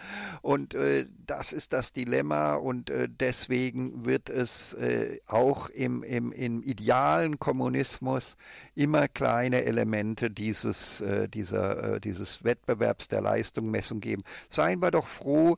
Und äh, das ist das Dilemma und äh, deswegen wird es äh, auch im, im, im idealen Kommunismus immer kleine Elemente dieses, äh, dieser, äh, dieses Wettbewerbs der Leistungsmessung geben. Seien wir doch froh,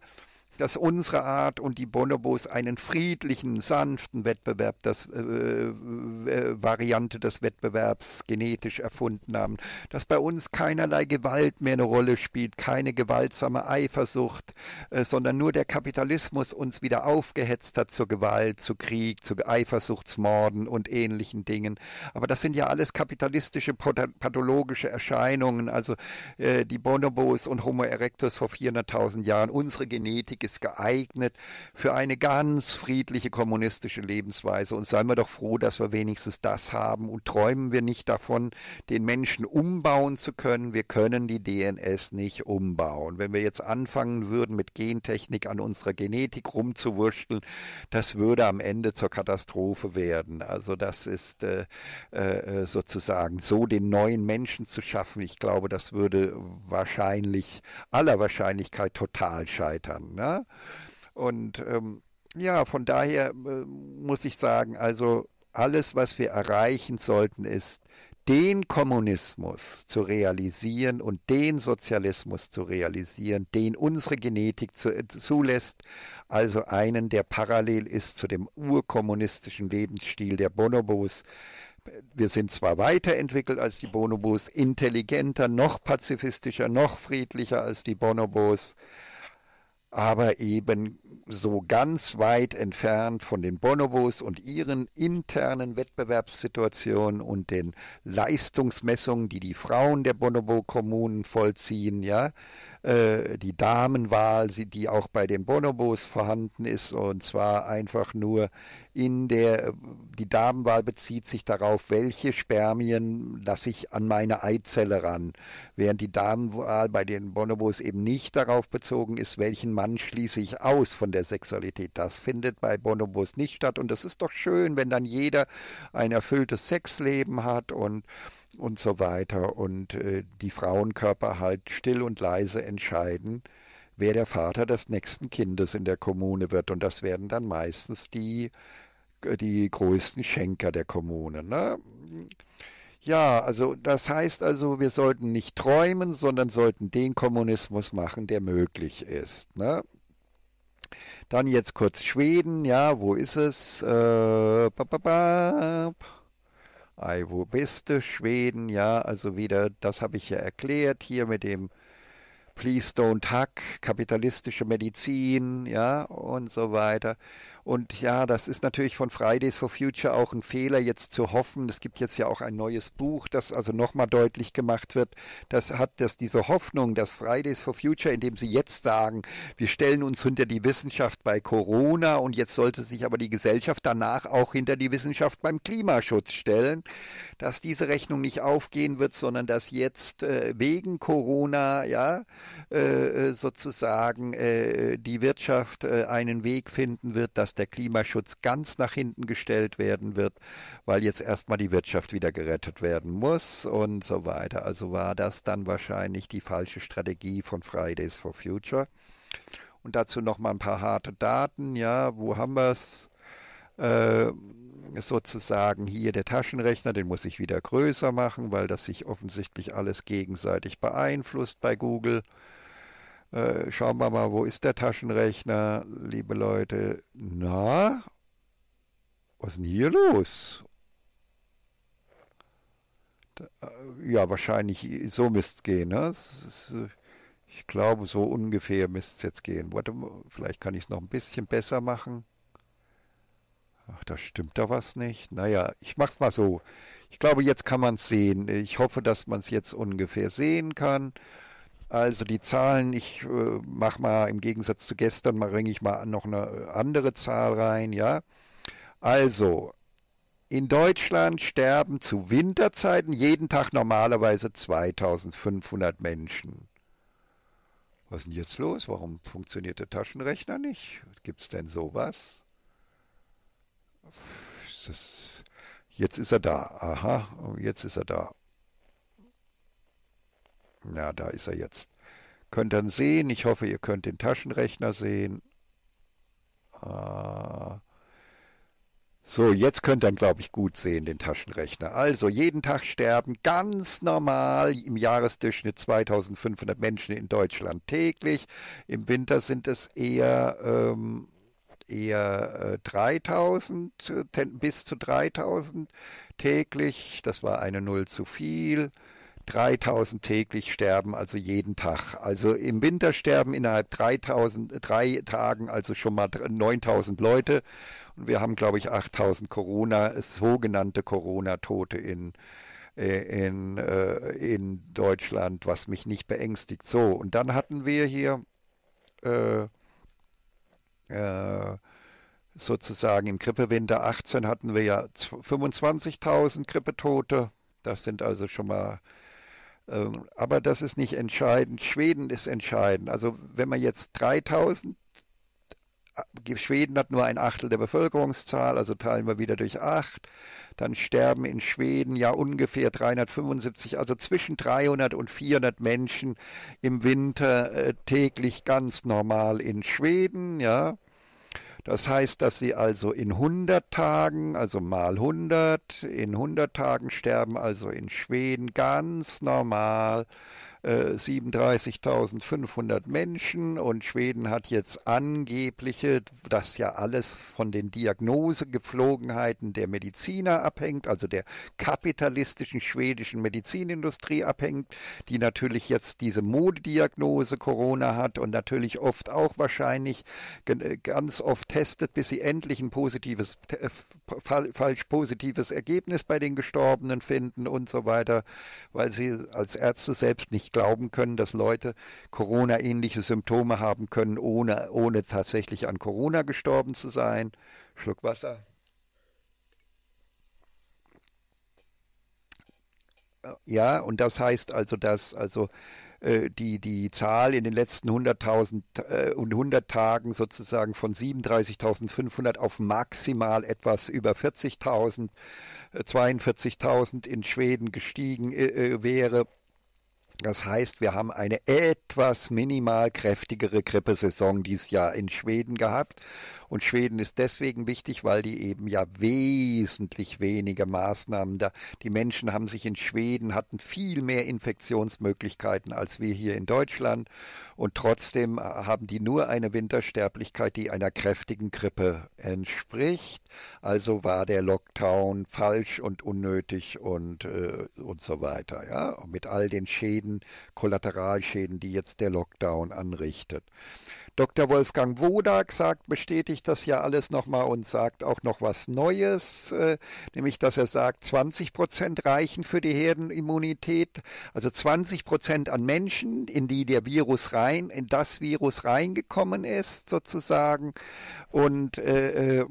dass unsere Art und die Bonobos einen friedlichen, sanften Wettbewerb, das äh, äh, äh, Variante des Wettbewerbs genetisch erfunden haben, dass bei uns keinerlei Gewalt mehr eine Rolle spielt, keine gewaltsame Eifersucht, äh, sondern nur der Kapitalismus uns wieder aufgehetzt hat zur Gewalt, zu Krieg, zu Eifersuchtsmorden und ähnlichen Dingen. Aber das sind ja alles kapitalistische, pathologische Erscheinungen. Also äh, die Bonobos und Homo erectus vor 400.000 Jahren, unsere Genetik ist geeignet für eine ganz friedliche kommunistische Lebensweise. Und seien wir doch froh, dass wir wenigstens das haben und träumen wir nicht davon, den Menschen umbauen zu können. Wir können die DNS nicht umbauen. Wenn wir jetzt anfangen würden, mit Gentechnik an unserer Genetik rumzuwurschteln, das würde am Ende zur Katastrophe werden. Also das ist äh, äh, sozusagen so den neuen Menschen zu schaffen. Ich glaube, das würde wahrscheinlich aller Wahrscheinlichkeit total scheitern. Ne? Und ähm, ja, von daher äh, muss ich sagen, also alles, was wir erreichen sollten, ist, den Kommunismus zu realisieren und den Sozialismus zu realisieren, den unsere Genetik zu, äh, zulässt, also einen, der parallel ist zu dem urkommunistischen Lebensstil der Bonobos. Wir sind zwar weiterentwickelt als die Bonobos, intelligenter, noch pazifistischer, noch friedlicher als die Bonobos, aber eben so ganz weit entfernt von den Bonobos und ihren internen Wettbewerbssituationen und den Leistungsmessungen, die die Frauen der Bonobo-Kommunen vollziehen, ja, äh, die Damenwahl, die auch bei den Bonobos vorhanden ist, und zwar einfach nur in der, die Damenwahl bezieht sich darauf, welche Spermien lasse ich an meine Eizelle ran, während die Damenwahl bei den Bonobos eben nicht darauf bezogen ist, welchen Mann schließe ich aus von der Sexualität. Das findet bei Bonobos nicht statt und das ist doch schön, wenn dann jeder ein erfülltes Sexleben hat und und so weiter. Und äh, die Frauenkörper halt still und leise entscheiden, wer der Vater des nächsten Kindes in der Kommune wird. Und das werden dann meistens die, äh, die größten Schenker der Kommune. Ne? Ja, also das heißt also, wir sollten nicht träumen, sondern sollten den Kommunismus machen, der möglich ist. Ne? Dann jetzt kurz Schweden, ja, wo ist es? Äh, ba, ba, ba. Ei, wo bist du, Schweden? Ja, also wieder, das habe ich ja erklärt, hier mit dem Please don't hack, kapitalistische Medizin, ja, und so weiter. Und ja, das ist natürlich von Fridays for Future auch ein Fehler, jetzt zu hoffen. Es gibt jetzt ja auch ein neues Buch, das also nochmal deutlich gemacht wird. Das hat das, diese Hoffnung, dass Fridays for Future, indem sie jetzt sagen, wir stellen uns hinter die Wissenschaft bei Corona und jetzt sollte sich aber die Gesellschaft danach auch hinter die Wissenschaft beim Klimaschutz stellen, dass diese Rechnung nicht aufgehen wird, sondern dass jetzt äh, wegen Corona, ja, äh, äh sozusagen äh, die Wirtschaft äh, einen Weg finden wird, dass der Klimaschutz ganz nach hinten gestellt werden wird, weil jetzt erstmal die Wirtschaft wieder gerettet werden muss und so weiter. Also war das dann wahrscheinlich die falsche Strategie von Fridays for Future. Und dazu nochmal ein paar harte Daten. Ja, wo haben wir es? Äh, sozusagen hier der Taschenrechner, den muss ich wieder größer machen, weil das sich offensichtlich alles gegenseitig beeinflusst bei Google. Äh, schauen wir mal, wo ist der Taschenrechner, liebe Leute? Na, was ist denn hier los? Da, äh, ja, wahrscheinlich so müsste es gehen. Ne? Äh, ich glaube, so ungefähr müsste es jetzt gehen. Warte, vielleicht kann ich es noch ein bisschen besser machen. Ach, da stimmt doch was nicht. Naja, ich mach's mal so. Ich glaube, jetzt kann man es sehen. Ich hoffe, dass man es jetzt ungefähr sehen kann. Also die Zahlen, ich äh, mache mal im Gegensatz zu gestern, mal ringe ich mal noch eine andere Zahl rein, ja. Also, in Deutschland sterben zu Winterzeiten jeden Tag normalerweise 2500 Menschen. Was ist denn jetzt los? Warum funktioniert der Taschenrechner nicht? Gibt es denn sowas? Ist das, jetzt ist er da. Aha, jetzt ist er da. Na, da ist er jetzt. Könnt ihr dann sehen. Ich hoffe, ihr könnt den Taschenrechner sehen. Ah. So, jetzt könnt ihr, glaube ich, gut sehen, den Taschenrechner. Also, jeden Tag sterben ganz normal im Jahresdurchschnitt 2500 Menschen in Deutschland täglich. Im Winter sind es eher, ähm, eher 3000, äh, äh, bis zu 3000 täglich. Das war eine Null zu viel. 3000 täglich sterben, also jeden Tag. Also im Winter sterben innerhalb 3000, drei Tagen, also schon mal 9000 Leute. Und wir haben, glaube ich, 8000 Corona, sogenannte Corona-Tote in, äh, in, äh, in Deutschland, was mich nicht beängstigt. So, und dann hatten wir hier äh, äh sozusagen im Grippewinter 18 hatten wir ja 25.000 Grippetote. Das sind also schon mal ähm, aber das ist nicht entscheidend. Schweden ist entscheidend. Also wenn man jetzt 3000 äh, äh, Schweden hat nur ein Achtel der Bevölkerungszahl, also teilen wir wieder durch acht. Dann sterben in Schweden ja ungefähr 375, also zwischen 300 und 400 Menschen im Winter äh, täglich ganz normal in Schweden, ja. Das heißt, dass sie also in 100 Tagen, also mal 100, in 100 Tagen sterben also in Schweden ganz normal äh, 37.500 Menschen und Schweden hat jetzt angebliche, das ja alles von den Diagnosegeflogenheiten der Mediziner abhängt, also der kapitalistischen schwedischen Medizinindustrie abhängt, die natürlich jetzt diese Modediagnose Corona hat und natürlich oft auch wahrscheinlich ganz oft testet, bis sie endlich ein positives, falsch positives Ergebnis bei den Gestorbenen finden und so weiter, weil sie als Ärzte selbst nicht glauben können, dass Leute Corona-ähnliche Symptome haben können, ohne, ohne tatsächlich an Corona gestorben zu sein. Schluck Wasser. Ja, und das heißt also, dass also äh, die, die Zahl in den letzten 100.000 äh, und 100 Tagen sozusagen von 37.500 auf maximal etwas über 40.000, äh, 42.000 in Schweden gestiegen äh, äh, wäre das heißt, wir haben eine etwas minimal kräftigere Grippesaison dieses Jahr in Schweden gehabt und Schweden ist deswegen wichtig, weil die eben ja wesentlich weniger Maßnahmen da. Die Menschen haben sich in Schweden hatten viel mehr Infektionsmöglichkeiten als wir hier in Deutschland. Und trotzdem äh, haben die nur eine Wintersterblichkeit, die einer kräftigen Grippe entspricht. Also war der Lockdown falsch und unnötig und, äh, und so weiter. Ja? Und mit all den Schäden, Kollateralschäden, die jetzt der Lockdown anrichtet. Dr. Wolfgang Wodak sagt, bestätigt das ja alles nochmal und sagt auch noch was Neues, äh, nämlich dass er sagt, 20 Prozent reichen für die Herdenimmunität, also 20 Prozent an Menschen, in die der Virus rein, in das Virus reingekommen ist sozusagen und, äh, äh,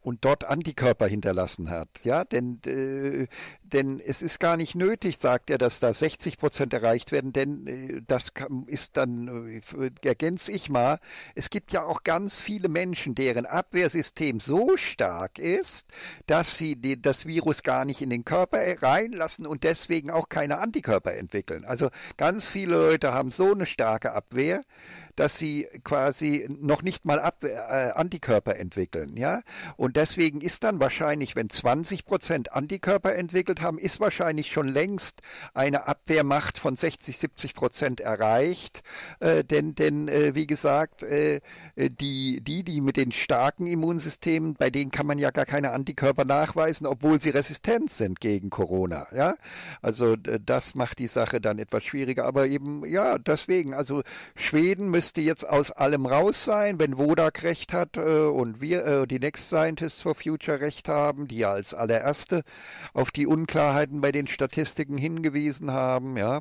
und dort Antikörper hinterlassen hat. Ja, denn, äh, denn es ist gar nicht nötig, sagt er, dass da 60 Prozent erreicht werden, denn äh, das ist dann, ergänze ich mal, es gibt ja auch ganz viele Menschen, deren Abwehrsystem so stark ist, dass sie die, das Virus gar nicht in den Körper reinlassen und deswegen auch keine Antikörper entwickeln. Also ganz viele Leute haben so eine starke Abwehr, dass sie quasi noch nicht mal Ab äh, Antikörper entwickeln, ja. Und deswegen ist dann wahrscheinlich, wenn 20 Prozent Antikörper entwickelt haben, ist wahrscheinlich schon längst eine Abwehrmacht von 60, 70 Prozent erreicht, äh, denn, denn äh, wie gesagt, äh, die, die, die mit den starken Immunsystemen, bei denen kann man ja gar keine Antikörper nachweisen, obwohl sie resistent sind gegen Corona, ja. Also das macht die Sache dann etwas schwieriger, aber eben, ja, deswegen, also Schweden müssen müsste jetzt aus allem raus sein, wenn Wodak recht hat äh, und wir, äh, die Next Scientists for Future recht haben, die ja als allererste auf die Unklarheiten bei den Statistiken hingewiesen haben, ja.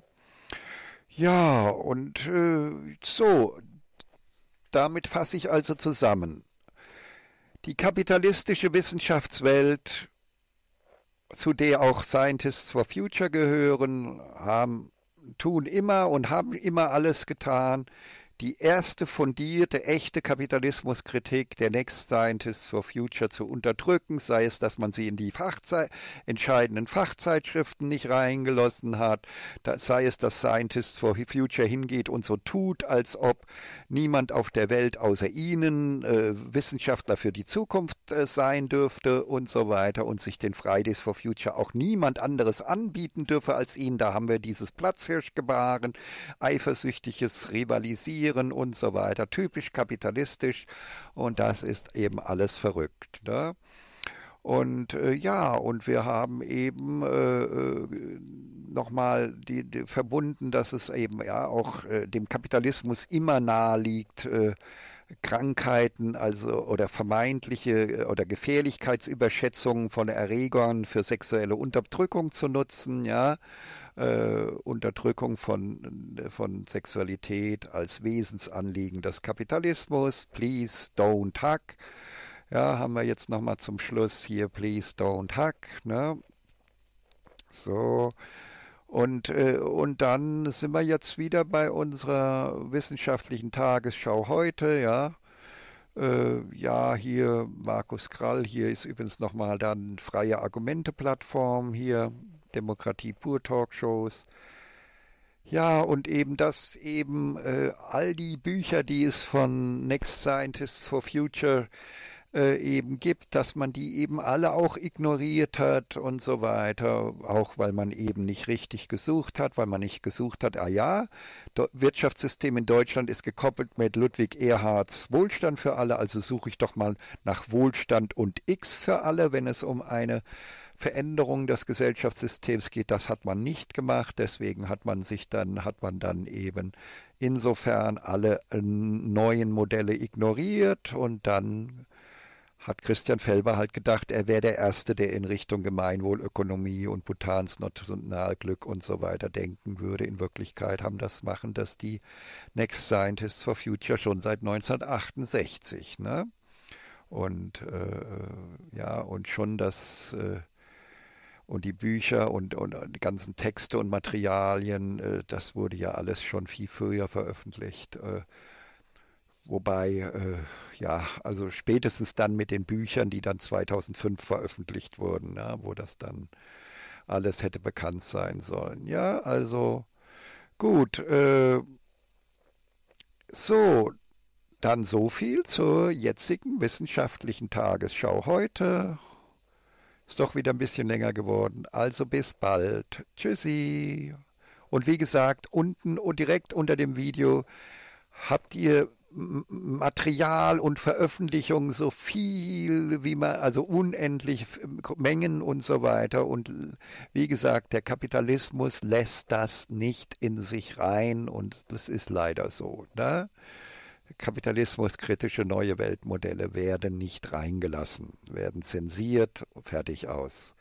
Ja, und äh, so, damit fasse ich also zusammen. Die kapitalistische Wissenschaftswelt, zu der auch Scientists for Future gehören, haben tun immer und haben immer alles getan, die erste fundierte, echte Kapitalismuskritik der Next Scientists for Future zu unterdrücken, sei es, dass man sie in die Fachzei entscheidenden Fachzeitschriften nicht reingelassen hat, sei es, dass Scientists for Future hingeht und so tut, als ob niemand auf der Welt außer ihnen äh, Wissenschaftler für die Zukunft äh, sein dürfte und so weiter und sich den Fridays for Future auch niemand anderes anbieten dürfe als ihnen. Da haben wir dieses Platzhirschgebaren, eifersüchtiges Rivalisieren, Profitieren und so weiter, typisch kapitalistisch und das ist eben alles verrückt. Ne? Und äh, ja, und wir haben eben äh, äh, nochmal die, die, verbunden, dass es eben ja auch äh, dem Kapitalismus immer nahe liegt, äh, Krankheiten, also oder vermeintliche äh, oder Gefährlichkeitsüberschätzungen von Erregern für sexuelle Unterdrückung zu nutzen, ja, äh, Unterdrückung von, von Sexualität als Wesensanliegen des Kapitalismus. Please don't hack. Ja, haben wir jetzt nochmal zum Schluss hier, please don't hack. Ne? So. Und, äh, und dann sind wir jetzt wieder bei unserer wissenschaftlichen Tagesschau heute, ja. Äh, ja, hier Markus Krall, hier ist übrigens nochmal dann freie Argumente-Plattform hier. Demokratie pur Talkshows. Ja, und eben das eben äh, all die Bücher, die es von Next Scientists for Future äh, eben gibt, dass man die eben alle auch ignoriert hat und so weiter, auch weil man eben nicht richtig gesucht hat, weil man nicht gesucht hat, ah ja, Wirtschaftssystem in Deutschland ist gekoppelt mit Ludwig Erhards Wohlstand für alle, also suche ich doch mal nach Wohlstand und X für alle, wenn es um eine Veränderung des Gesellschaftssystems geht. Das hat man nicht gemacht. Deswegen hat man sich dann, hat man dann eben insofern alle äh, neuen Modelle ignoriert und dann hat Christian Felber halt gedacht, er wäre der Erste, der in Richtung Gemeinwohlökonomie und Bhutans Nationalglück und so weiter denken würde. In Wirklichkeit haben das machen das die Next Scientists for Future schon seit 1968. Ne? Und äh, äh, ja, und schon das äh, und die Bücher und, und, die ganzen Texte und Materialien, äh, das wurde ja alles schon viel früher veröffentlicht. Äh, wobei, äh, ja, also spätestens dann mit den Büchern, die dann 2005 veröffentlicht wurden, ja, ne, wo das dann alles hätte bekannt sein sollen. Ja, also gut. Äh, so, dann so viel zur jetzigen wissenschaftlichen Tagesschau heute. Ist doch wieder ein bisschen länger geworden. Also bis bald. Tschüssi. Und wie gesagt, unten und direkt unter dem Video habt ihr Material und Veröffentlichung so viel wie man, also unendlich Mengen und so weiter. Und wie gesagt, der Kapitalismus lässt das nicht in sich rein und das ist leider so. Ne? kapitalismuskritische neue Weltmodelle werden nicht reingelassen, werden zensiert, fertig aus.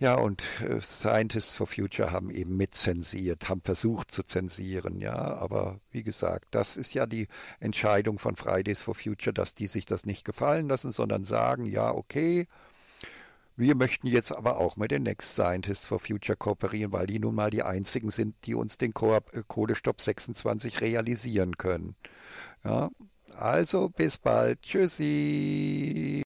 Ja, und äh, Scientists for Future haben eben mitzensiert, haben versucht zu zensieren, ja, aber wie gesagt, das ist ja die Entscheidung von Fridays for Future, dass die sich das nicht gefallen lassen, sondern sagen, ja, okay, wir möchten jetzt aber auch mit den Next Scientists for Future kooperieren, weil die nun mal die einzigen sind, die uns den Ko äh, Kohlestopp 26 realisieren können. Ja, also bis bald. Tschüssi.